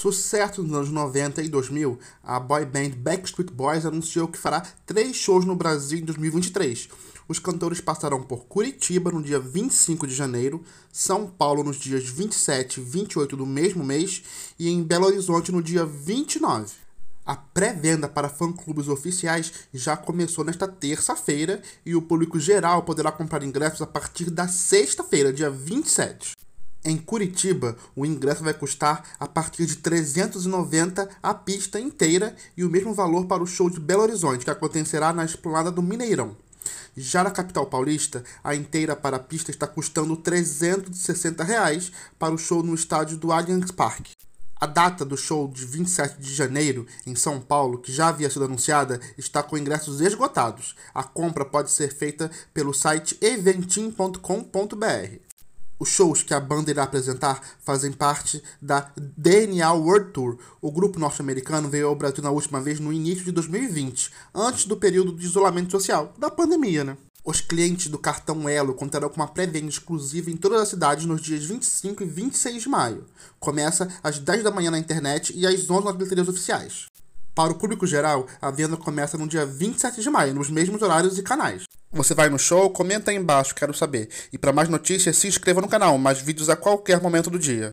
Sucesso nos anos 90 e 2000, a boy band Backstreet Boys anunciou que fará três shows no Brasil em 2023. Os cantores passarão por Curitiba no dia 25 de janeiro, São Paulo nos dias 27 e 28 do mesmo mês e em Belo Horizonte no dia 29. A pré-venda para fã-clubes oficiais já começou nesta terça-feira e o público geral poderá comprar ingressos a partir da sexta-feira, dia 27. Em Curitiba, o ingresso vai custar a partir de 390 a pista inteira e o mesmo valor para o show de Belo Horizonte, que acontecerá na esplanada do Mineirão. Já na capital paulista, a inteira para a pista está custando R$ 360 reais para o show no estádio do Allianz Parque. A data do show de 27 de janeiro, em São Paulo, que já havia sido anunciada, está com ingressos esgotados. A compra pode ser feita pelo site eventim.com.br. Os shows que a banda irá apresentar fazem parte da DNA World Tour. O grupo norte-americano veio ao Brasil na última vez no início de 2020, antes do período de isolamento social, da pandemia, né? Os clientes do cartão Elo contarão com uma pré-venda exclusiva em todas as cidades nos dias 25 e 26 de maio. Começa às 10 da manhã na internet e às 11 nas bilheterias oficiais. Para o público geral, a venda começa no dia 27 de maio, nos mesmos horários e canais. Você vai no show? Comenta aí embaixo, quero saber. E para mais notícias, se inscreva no canal, mais vídeos a qualquer momento do dia.